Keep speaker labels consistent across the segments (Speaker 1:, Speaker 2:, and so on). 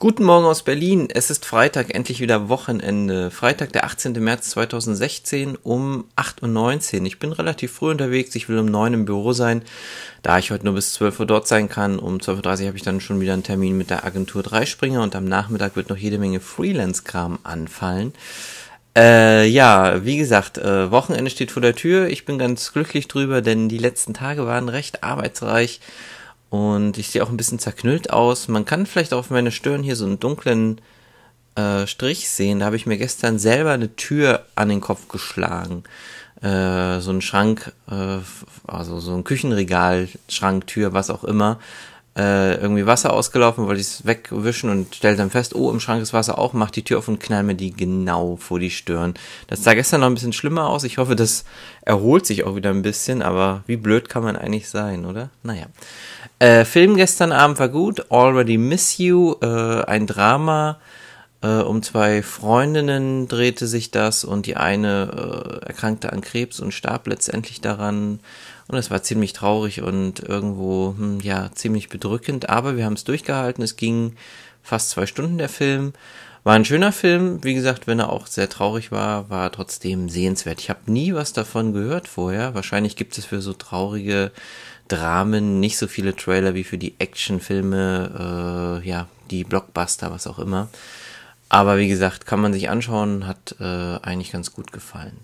Speaker 1: Guten Morgen aus Berlin. Es ist Freitag, endlich wieder Wochenende. Freitag, der 18. März 2016 um 8.19 Uhr. Ich bin relativ früh unterwegs. Ich will um 9 Uhr im Büro sein. Da ich heute nur bis 12 Uhr dort sein kann, um 12.30 Uhr habe ich dann schon wieder einen Termin mit der Agentur Dreispringer und am Nachmittag wird noch jede Menge Freelance-Kram anfallen. Äh, ja, wie gesagt, äh, Wochenende steht vor der Tür. Ich bin ganz glücklich drüber, denn die letzten Tage waren recht arbeitsreich. Und ich sehe auch ein bisschen zerknüllt aus. Man kann vielleicht auch auf meine Stirn hier so einen dunklen äh, Strich sehen. Da habe ich mir gestern selber eine Tür an den Kopf geschlagen. Äh, so ein Schrank, äh, also so ein Küchenregal, Schrank, Tür, was auch immer äh, irgendwie Wasser ausgelaufen, wollte ich es wegwischen und stellte dann fest, oh, im Schrank ist Wasser auch, mach die Tür auf und knall mir die genau vor die Stirn. Das sah gestern noch ein bisschen schlimmer aus. Ich hoffe, das erholt sich auch wieder ein bisschen, aber wie blöd kann man eigentlich sein, oder? Naja. Äh, Film gestern Abend war gut, Already Miss You, äh, ein Drama äh, um zwei Freundinnen drehte sich das und die eine äh, erkrankte an Krebs und starb letztendlich daran. Und es war ziemlich traurig und irgendwo, hm, ja, ziemlich bedrückend. Aber wir haben es durchgehalten. Es ging fast zwei Stunden der Film. War ein schöner Film. Wie gesagt, wenn er auch sehr traurig war, war trotzdem sehenswert. Ich habe nie was davon gehört vorher. Wahrscheinlich gibt es für so traurige Dramen nicht so viele Trailer wie für die Actionfilme, äh, ja, die Blockbuster, was auch immer. Aber wie gesagt, kann man sich anschauen, hat äh, eigentlich ganz gut gefallen.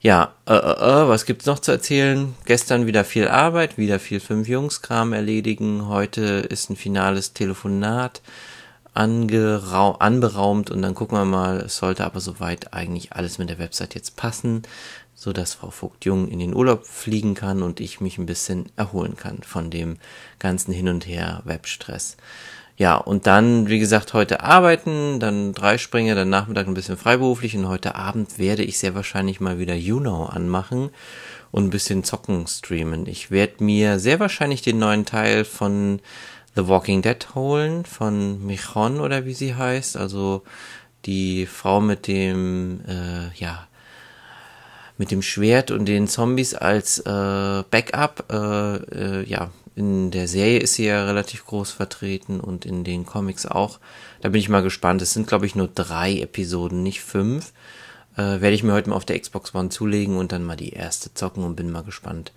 Speaker 1: Ja, äh, äh, äh, was gibt's noch zu erzählen? Gestern wieder viel Arbeit, wieder viel fünf Jungskram erledigen. Heute ist ein finales Telefonat anberaumt und dann gucken wir mal. Es sollte aber soweit eigentlich alles mit der Website jetzt passen, so dass Frau Vogt-Jung in den Urlaub fliegen kann und ich mich ein bisschen erholen kann von dem ganzen Hin und Her Webstress. Ja, und dann, wie gesagt, heute arbeiten, dann drei Sprünge, dann Nachmittag ein bisschen freiberuflich und heute Abend werde ich sehr wahrscheinlich mal wieder YouNow anmachen und ein bisschen zocken streamen. Ich werde mir sehr wahrscheinlich den neuen Teil von The Walking Dead holen, von Michon oder wie sie heißt, also die Frau mit dem, äh, ja, mit dem Schwert und den Zombies als äh, Backup. Äh, äh, ja, in der Serie ist sie ja relativ groß vertreten und in den Comics auch. Da bin ich mal gespannt. Es sind, glaube ich, nur drei Episoden, nicht fünf. Äh, Werde ich mir heute mal auf der Xbox One zulegen und dann mal die erste zocken und bin mal gespannt,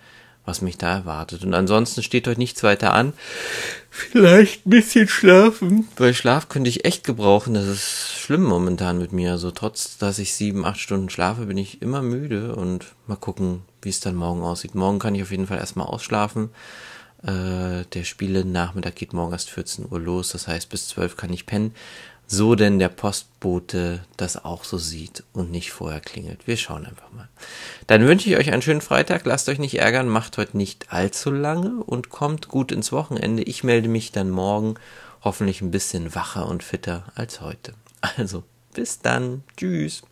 Speaker 1: was mich da erwartet. Und ansonsten steht euch nichts weiter an. Vielleicht ein bisschen schlafen. Weil Schlaf könnte ich echt gebrauchen. Das ist schlimm momentan mit mir. Also trotz, dass ich sieben, acht Stunden schlafe, bin ich immer müde und mal gucken, wie es dann morgen aussieht. Morgen kann ich auf jeden Fall erstmal ausschlafen. Äh, der Spiele Nachmittag geht morgen erst 14 Uhr los. Das heißt, bis 12 kann ich pennen. So denn der Postbote das auch so sieht und nicht vorher klingelt. Wir schauen einfach mal. Dann wünsche ich euch einen schönen Freitag. Lasst euch nicht ärgern. Macht heute nicht allzu lange und kommt gut ins Wochenende. Ich melde mich dann morgen hoffentlich ein bisschen wacher und fitter als heute. Also, bis dann. Tschüss.